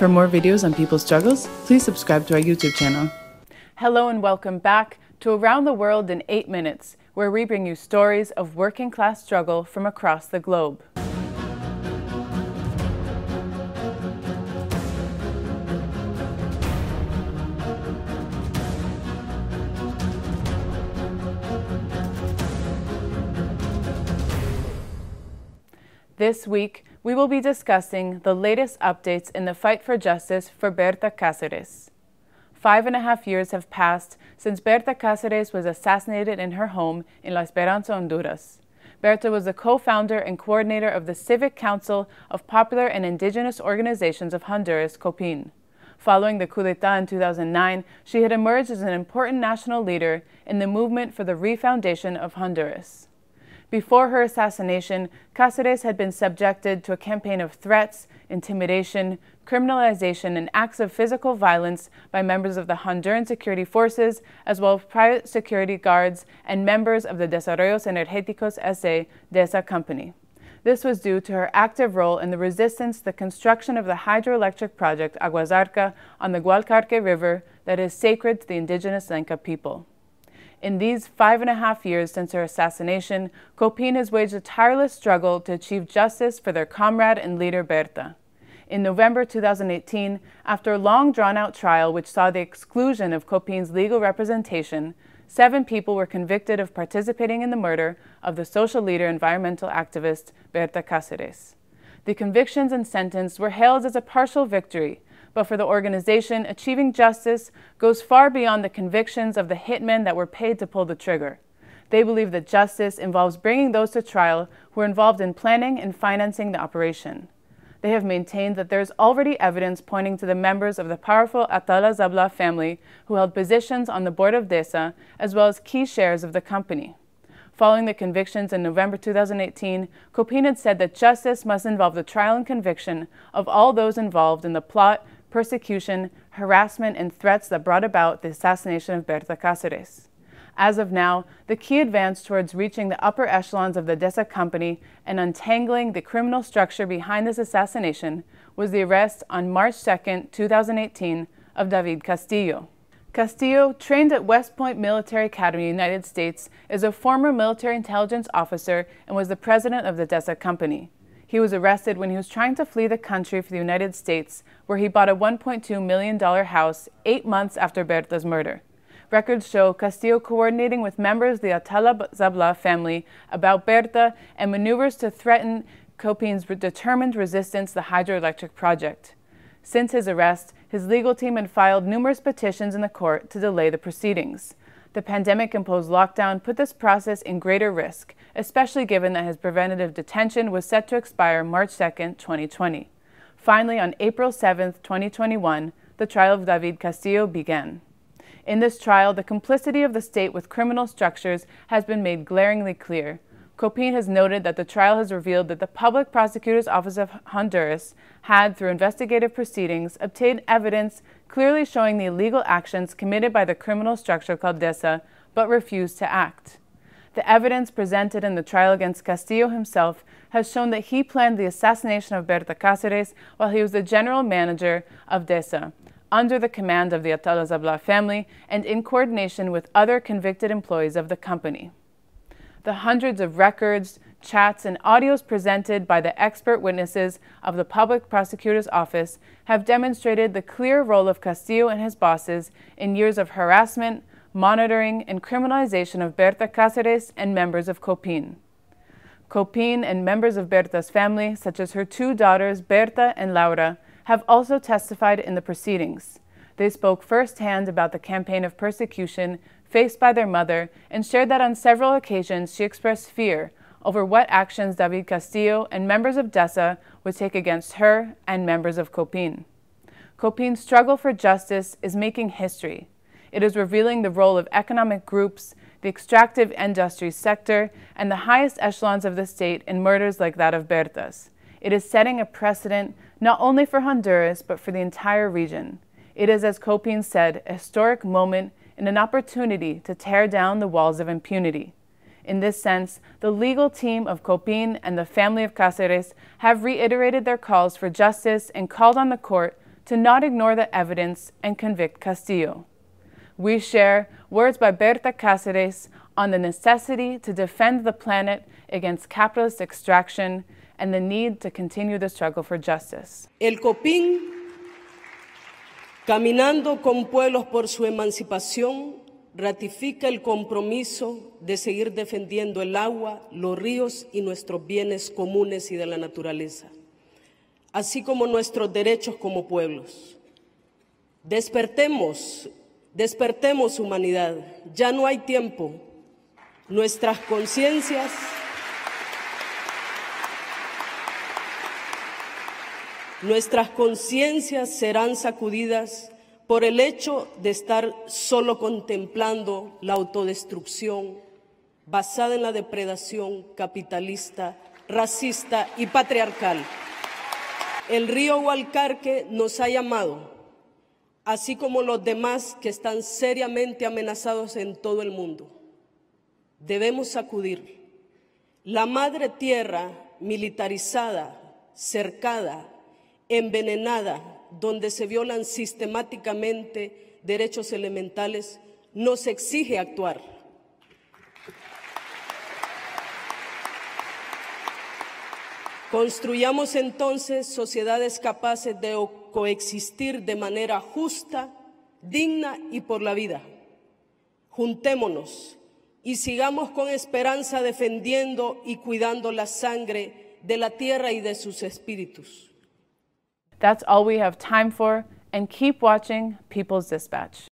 For more videos on people's struggles, please subscribe to our YouTube channel. Hello and welcome back to Around the World in 8 Minutes, where we bring you stories of working class struggle from across the globe. This week, we will be discussing the latest updates in the fight for justice for Berta Cáceres. Five and a half years have passed since Berta Cáceres was assassinated in her home in La Esperanza, Honduras. Berta was the co-founder and coordinator of the Civic Council of Popular and Indigenous Organizations of Honduras, COPIN. Following the coup d'etat in 2009, she had emerged as an important national leader in the movement for the refoundation of Honduras. Before her assassination, Cáceres had been subjected to a campaign of threats, intimidation, criminalization, and acts of physical violence by members of the Honduran security forces, as well as private security guards and members of the Desarrollos Energéticos S.A. DESA company. This was due to her active role in the resistance to the construction of the hydroelectric project Aguasarca on the Gualcarque River that is sacred to the indigenous Lenca people. In these five and a half years since her assassination, Copin has waged a tireless struggle to achieve justice for their comrade and leader Berta. In November 2018, after a long drawn out trial which saw the exclusion of Copin's legal representation, seven people were convicted of participating in the murder of the social leader environmental activist Berta Cáceres. The convictions and sentence were hailed as a partial victory but for the organization, achieving justice goes far beyond the convictions of the hitmen that were paid to pull the trigger. They believe that justice involves bringing those to trial who are involved in planning and financing the operation. They have maintained that there is already evidence pointing to the members of the powerful Atala Zabla family who held positions on the board of DESA as well as key shares of the company. Following the convictions in November 2018, Copin had said that justice must involve the trial and conviction of all those involved in the plot persecution, harassment, and threats that brought about the assassination of Berta Cáceres. As of now, the key advance towards reaching the upper echelons of the DESA company and untangling the criminal structure behind this assassination was the arrest on March 2, 2018, of David Castillo. Castillo, trained at West Point Military Academy, United States, is a former military intelligence officer and was the president of the DESA company. He was arrested when he was trying to flee the country for the United States, where he bought a $1.2 million house eight months after Berta's murder. Records show Castillo coordinating with members of the Atala Zabla family about Berta and maneuvers to threaten Copin's determined resistance to the hydroelectric project. Since his arrest, his legal team had filed numerous petitions in the court to delay the proceedings. The pandemic imposed lockdown put this process in greater risk, especially given that his preventative detention was set to expire March 2, 2020. Finally, on April 7, 2021, the trial of David Castillo began. In this trial, the complicity of the state with criminal structures has been made glaringly clear, Copin has noted that the trial has revealed that the Public Prosecutor's Office of Honduras had, through investigative proceedings, obtained evidence clearly showing the illegal actions committed by the criminal structure called DESA, but refused to act. The evidence presented in the trial against Castillo himself has shown that he planned the assassination of Berta Cáceres while he was the general manager of DESA, under the command of the Atalazabla family and in coordination with other convicted employees of the company the hundreds of records, chats, and audios presented by the expert witnesses of the Public Prosecutor's Office have demonstrated the clear role of Castillo and his bosses in years of harassment, monitoring, and criminalization of Berta Cáceres and members of COPIN. Copin and members of Berta's family, such as her two daughters, Berta and Laura, have also testified in the proceedings. They spoke firsthand about the campaign of persecution faced by their mother and shared that on several occasions she expressed fear over what actions David Castillo and members of DESA would take against her and members of COPIN. COPIN's struggle for justice is making history. It is revealing the role of economic groups, the extractive industry sector, and the highest echelons of the state in murders like that of Bertas. It is setting a precedent not only for Honduras, but for the entire region. It is, as Copin said, a historic moment and an opportunity to tear down the walls of impunity. In this sense, the legal team of Copin and the family of Cáceres have reiterated their calls for justice and called on the court to not ignore the evidence and convict Castillo. We share words by Berta Cáceres on the necessity to defend the planet against capitalist extraction and the need to continue the struggle for justice. El Copin Caminando con pueblos por su emancipación, ratifica el compromiso de seguir defendiendo el agua, los ríos y nuestros bienes comunes y de la naturaleza, así como nuestros derechos como pueblos. Despertemos, despertemos humanidad, ya no hay tiempo. Nuestras conciencias... Nuestras conciencias serán sacudidas por el hecho de estar solo contemplando la autodestrucción basada en la depredación capitalista, racista y patriarcal. El río Hualcarque nos ha llamado, así como los demás que están seriamente amenazados en todo el mundo. Debemos sacudir. La madre tierra militarizada, cercada, envenenada, donde se violan sistemáticamente derechos elementales, nos exige actuar. Construyamos entonces sociedades capaces de coexistir de manera justa, digna y por la vida. Juntémonos y sigamos con esperanza defendiendo y cuidando la sangre de la tierra y de sus espíritus. That's all we have time for, and keep watching People's Dispatch.